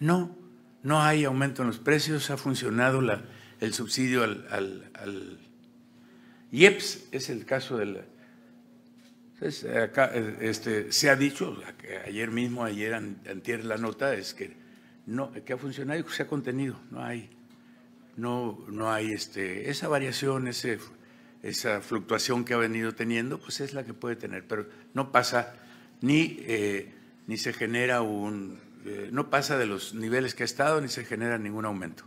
No, no, hay aumento en los precios, ha funcionado el subsidio al, IEPS, es el caso del... Este, se ha dicho, ayer mismo, ayer, antier la nota, es que, no, que ha funcionado y se ha contenido, no hay, no, no hay este, esa variación, esa fluctuación que ha venido teniendo, pues es la que puede tener, pero no pasa ni... Eh, ni se genera un, eh, no pasa de los niveles que ha estado, ni se genera ningún aumento.